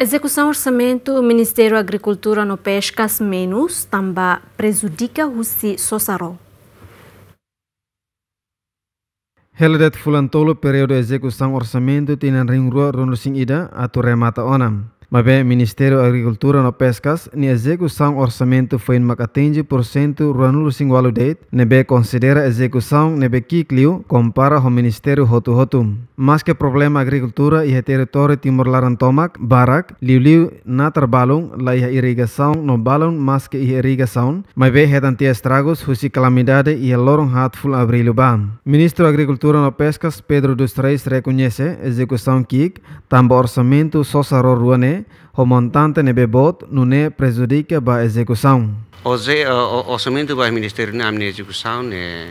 Execução orçamento Ministério Agricultura no pesca menos também prejudica o si sossarou. fulantolo período de execução orçamento tinan ringrua runusing ida atau remata onam mas o Ministério da Agricultura e Pescas, ni execução orçamento foi em atinge por cento ruanulo singualo date, nebe considera execução nebe kikliu compara com o Ministério Hotu Hotu. Mas que problema agricultura e território Timor Larantomak, Barak, liu na trabalham la irrigação no balão mas que irrigação, mabe retantia estragos husi calamidade e Lorong hatful abrilu ba. Ministro da Agricultura e Pescas, Pedro dos Reis reconhece execução kik, tambor orçamento só ruane o montante nebebot não é prejudica a execução. Hoje, o orçamento do Ministério na minha execução é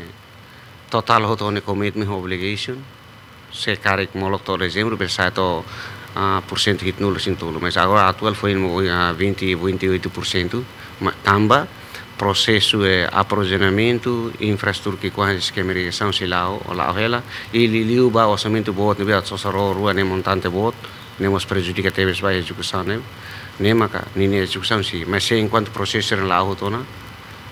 total o commitment obligation. Se carreg molo to dezembro, bersato por cento hit nulo sin tulo. Mas agora atual foi 20 28% tamba processo é aprovisionamento, infraestrutura com esquema de irrigação, sei lá, ou lá, ou e liliu ba orçamento bot, ne bia, só sarou rua, ne montante bot, nemos prejudica teves vai execução né nem ka nini execução si mas se enquanto processo era lá hotona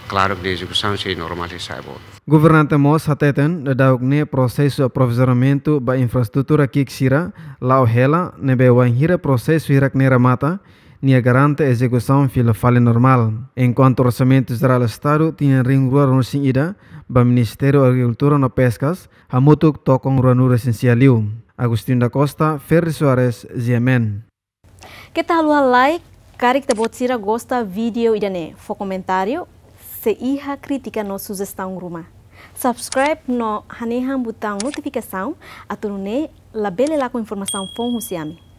claro que execução si normal é saibo Governante Mos hateten dadauk ne proses aprovisionamento ba infraestrutura kiksira lau hela nebe wanhira proses hirak neramata ramata. Nia garanta execução pela falha normal. Enquanto o orçamento geral do Estado tinha ringrua no ida, ba Ministério da Agricultura na Pescas, hamutuk tokong ruanura essencialiu. Agustin da Costa, Ferri Soares, Ziemen. Kita halua like, karik tabot sira gosta vídeo idane. Fo comentário, se iha crítica no sugestão ruma. Subscribe no haneham botão notificação, atunune labele lá com informação fom rusiami.